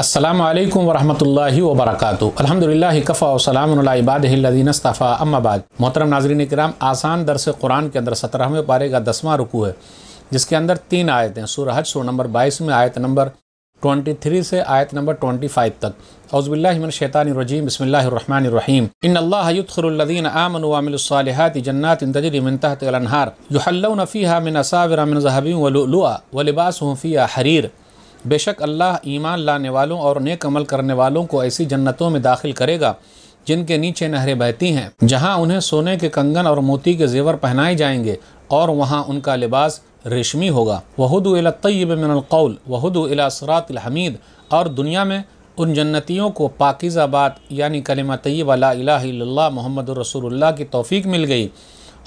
अल्लाम वरहमल वबरक अलहमदिल्ला कफ़ा वसलामबादीनस्तफ़ा अम्माबाद मोहतरम नाजरीन कराम आसान दरस कुरान के अंदर सत्रहवें पारे का दसवां रुकू है जिसके अंदर तीन आयतें सूरहज सूर नंबर बाईस में आयत नंबर ट्वेंटी थ्री से आयत नंबर ट्वेंटी फाइव तक अज़बिल्लिमिन शैतानरजीम बसमीम इन अल्लायुद्दीन आमन वामिलसालहत जन्नात तजरीमतहत अलनहार युहल्लफ़ी मिन असाविर मिन जहबी वलुआ वलिबास हफ़िया हरीर बेशक अल्लाह ईमान लाने वालों और नेक अमल करने वालों को ऐसी जन्नतों में दाखिल करेगा जिनके नीचे नहरें बहती हैं जहां उन्हें सोने के कंगन और मोती के जेवर पहनाए जाएंगे और वहां उनका लिबास रेशमी होगा वहदुलतब मिनकौल वहदुलसरात हमीद और दुनिया में उन जन्नतियों को पाकिज़ा बात यानी कलमा तयब ला मोहम्मद रसूलुल्लाह की तौफीक मिल गई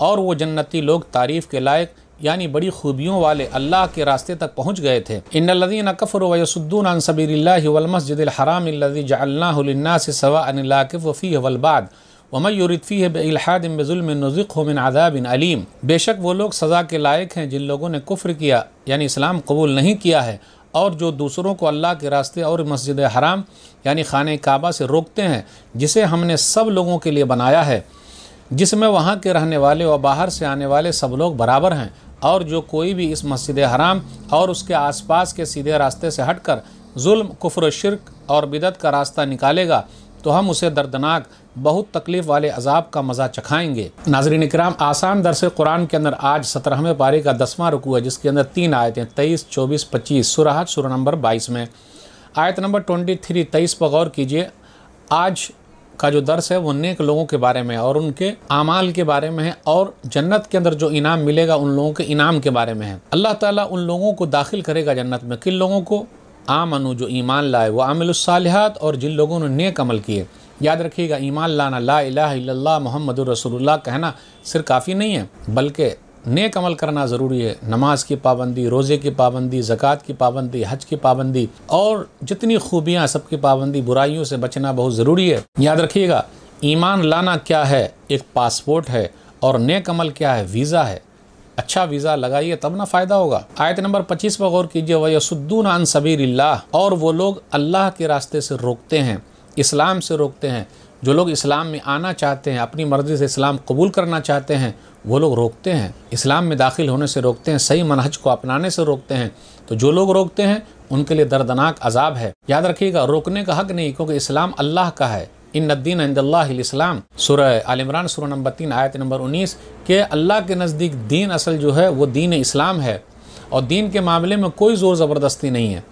और वो जन्नती लोग तारीफ़ के लायक यानी बड़ी खूबियों वाले अल्लाह के रास्ते तक पहुँच गए थे इन लदीन वसुद्दून अलीम बेशक वो लोग सज़ा के लायक हैं जिन लोगों ने कुफ़्र किया यानी इस्लाम कबूल नहीं किया है और जो दूसरों को अल्लाह के रास्ते और मस्जिद हराम यानी खान काबा से रोकते हैं जिसे हमने सब लोगों के लिए बनाया है जिसमें वहाँ के रहने वाले व बाहर से आने वाले सब लोग बराबर हैं और जो कोई भी इस मस्जिद हराम और उसके आसपास के सीधे रास्ते से हटकर जुल्म कुफ्र शिरक और बिदत का रास्ता निकालेगा तो हम उसे दर्दनाक बहुत तकलीफ़ वाले अजाब का मज़ा चखाएंगे नाजरीन कराम आसान दरस कुरान के अंदर आज सत्रहवें पारे का दसवां रुकू है जिसके अंदर तीन आयतें तेईस चौबीस पच्चीस सुरहत सुर नंबर बाईस में आयत नंबर ट्वेंटी थ्री तेईस पर गौर कीजिए आज का जो दर्स है वो नेक लोगों के बारे में है और उनके अमाल के बारे में है और जन्नत के अंदर जो इनाम मिलेगा उन लोगों के इनाम के बारे में है अल्लाह ताला उन लोगों को दाखिल करेगा जन्नत में किन लोगों को आम अनु जो ईमान लाए वो आमिलसालहत और जिन लोगों ने नेक अमल किए याद रखिएगा ईमान लाना ला इलाहा इल्लल्लाह मोहम्मद रसूलुल्लाह कहना सिर्फ काफ़ी नहीं है बल्कि नेक अमल करना ज़रूरी है नमाज की पाबंदी रोज़े की पाबंदी ज़क़़त की पाबंदी हज की पाबंदी और जितनी खूबियाँ सबकी पाबंदी बुराइयों से बचना बहुत ज़रूरी है याद रखिएगा ईमान लाना क्या है एक पासपोर्ट है और नेक अमल क्या है वीज़ा है अच्छा वीज़ा लगाइए तब ना फ़ायदा होगा आयत नंबर पच्चीस पर गौर कीजिए यसुद्दून अन सबीर और वो लोग अल्लाह के रास्ते से रोकते हैं इस्लाम से रोकते हैं जो लोग इस्लाम में आना चाहते हैं अपनी मर्ज़ी से इस्लाम कबूल करना चाहते हैं वो लोग रोकते हैं इस्लाम में दाखिल होने से रोकते हैं सही मनहज को अपनाने से रोकते हैं तो जो लोग रोकते हैं उनके लिए दर्दनाक अजाब है याद रखिएगा रोकने का हक नहीं क्योंकि इस्लाम अल्लाह का है इन नद्दीन इंदल्लाम सुर आलमरान सुर नंबर तीन आयत नंबर उन्नीस के अल्लाह के नज़दीक दीन असल जो है वो दीन इस्लाम है और दीन के मामले में कोई ज़ोर ज़बरदस्ती नहीं है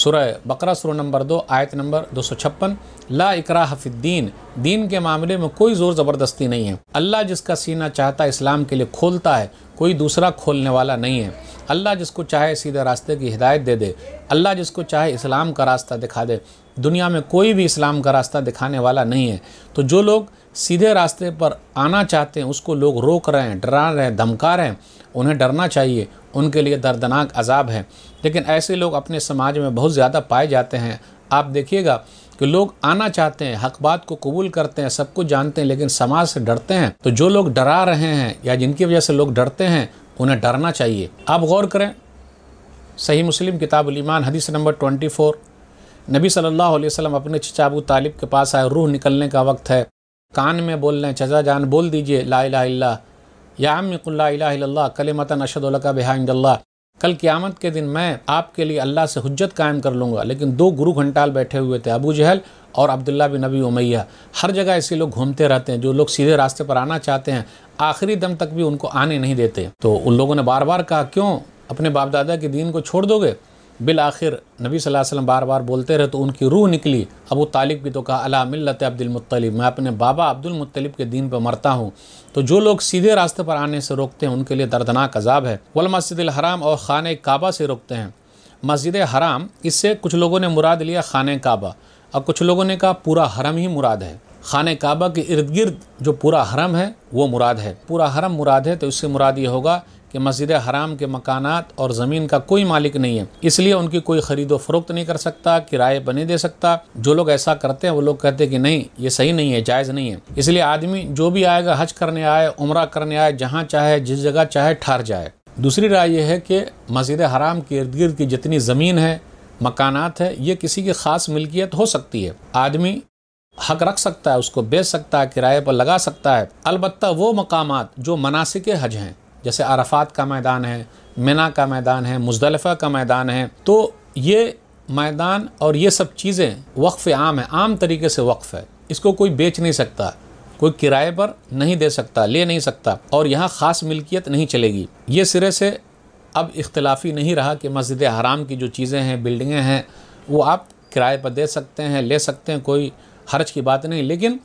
सुरह बकरा सुर नंबर दो आयत नंबर दो सौ छप्पन ला इकरा हफिद्दीन दीन के मामले में कोई ज़ोर ज़बरदस्ती नहीं है अल्लाह जिसका सीना चाहता इस्लाम के लिए खोलता है कोई दूसरा खोलने वाला नहीं है अल्लाह जिसको चाहे सीधे रास्ते की हिदायत दे दे अल्लाह जिसको चाहे इस्लाम का रास्ता दिखा दे दुनिया में कोई भी इस्लाम का रास्ता दिखाने वाला नहीं है तो जो लोग सीधे रास्ते पर आना चाहते हैं उसको लोग रोक रहे हैं डरा रहे हैं धमका रहे हैं उन्हें डरना चाहिए उनके लिए दर्दनाक अजाब है लेकिन ऐसे लोग अपने समाज में बहुत ज़्यादा पाए जाते हैं आप देखिएगा कि लोग आना चाहते हैं हक बात को कबूल करते हैं सब कुछ जानते हैं लेकिन समाज से डरते हैं तो जो लोग डरा रहे हैं या जिनकी वजह से लोग डरते हैं उन्हें डरना चाहिए आप गौर करें सही मुस्लिम किताब ईमान हदीस नंबर ट्वेंटी फोर नबी सल्लल्लाहु अलैहि वसल्लम अपने चचा अबू तालिब के पास आए रूह निकलने का वक्त है कान में बोल लें चचा जान बोल दीजिए ला ला या अम्मिकल्ला नशद नशदुल्का बिहाइंडल्ला कल क़्यामत के दिन मैं आपके लिए अल्लाह से हजत कायम कर लूँगा लेकिन दो गुरु घंटाल बैठे हुए थे अबू जहल और अब्दुल्ला बिन नबी उमैया हर जगह ऐसे लोग घूमते रहते हैं जो लोग सीधे रास्ते पर आना चाहते हैं आखिरी दम तक भी उनको आने नहीं देते तो उन लोगों ने बार बार कहा क्यों अपने बाप दादा के दीन को छोड़ दोगे बिल आखिर नबी सल्लल्लाहु अलैहि वसल्लम बार बार बोलते रहे तो उनकी रूह निकली अबू तालिब की तो कहा अला मिलत अब्दुलमतलब मैं अपने बाबा अब्दुलमतलब के दीन पर मरता हूँ तो जो लोग सीधे रास्ते पर आने से रोकते हैं उनके लिए दर्दनाक अजाब है वल मस्जिद हराम और ख़ान काबा से रोकते हैं मस्जिद हराम इससे कुछ लोगों ने मुराद लिया खान काबा और कुछ लोगों ने कहा पूरा हरम ही मुराद है खान काबा के इर्द गिर्द जो पूरा हरम है वो मुराद है पूरा हरम मुराद है तो इससे मुराद ये होगा कि मस्जिद हराम के मकानात और ज़मीन का कोई मालिक नहीं है इसलिए उनकी कोई ख़रीदो फरोख्त नहीं कर सकता किराए पर नहीं दे सकता जो लोग ऐसा करते हैं वो लोग कहते हैं कि नहीं ये सही नहीं है जायज़ नहीं है इसलिए आदमी जो भी आएगा हज करने आए उम्र करने आए जहाँ चाहे जिस जगह चाहे ठहर जाए दूसरी राय यह है कि मस्जिद हराम के इर्द गिर्द की जितनी ज़मीन है मकानात है ये किसी की ख़ास मिल्कियत हो सकती है आदमी हक रख सकता है उसको बेच सकता है किराए पर लगा सकता है अलबत् वो मकामात जो मनासिक हज हैं जैसे अराफ़ात का मैदान है मिना का मैदान है मुजदलफ़ा का मैदान है तो ये मैदान और ये सब चीज़ें वक्फ़ आम है आम तरीके से वक्फ़ है इसको कोई बेच नहीं सकता कोई किराए पर नहीं दे सकता ले नहीं सकता और यहाँ ख़ास मिल्कियत नहीं चलेगी ये सिरे से अब इख्तलाफी नहीं रहा कि मस्जिद हराम की जो चीज़ें हैं बिल्डिंगें हैं वो आप किराए पर दे सकते हैं ले सकते हैं कोई हर्ज की बात नहीं लेकिन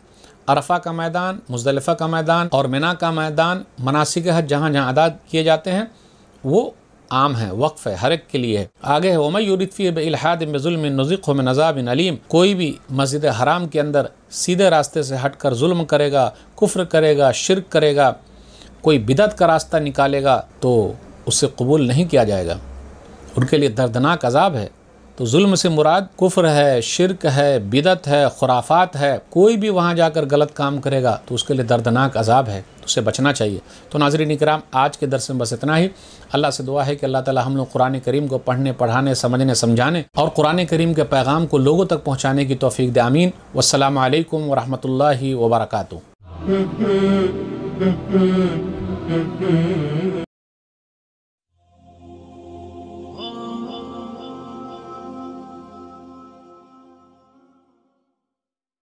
अरफा का मैदान मुजदलफ़ा का मैदान और मिना का मैदान मनासिक हज जहाँ जहाँ अदा किए जाते हैं वो आम है वक्फ़ है हर एक के लिए है आगे है उमय यूरफ़ी बलहाद बजुल्म नज़ीक़ में नज़ाब नलीम कोई भी मस्जिद हराम के अंदर सीधे रास्ते से हट कर जुल्म करेगा कुफ्र करेगा शिरक करेगा कोई बिदत का रास्ता निकालेगा तो उससे कबूल नहीं किया जाएगा उनके लिए दर्दनाक अजाब है तो जुल्म से मुराद कुफ्र है शिरक है बिदत है खुराफात है कोई भी वहाँ जाकर गलत काम करेगा तो उसके लिए दर्दनाक अजाब है तो उसे बचना चाहिए तो नाजरीन निकराम आज के दर्शन बस इतना ही अल्लाह से दुआ है कि अल्लाह ताला हम लोग कुरान करीम को पढ़ने पढ़ाने समझने समझाने और कुरान करीम के पैगाम को लोगों तक पहुँचाने की तोफ़ी आमीन वसलम वरहमल वबरकू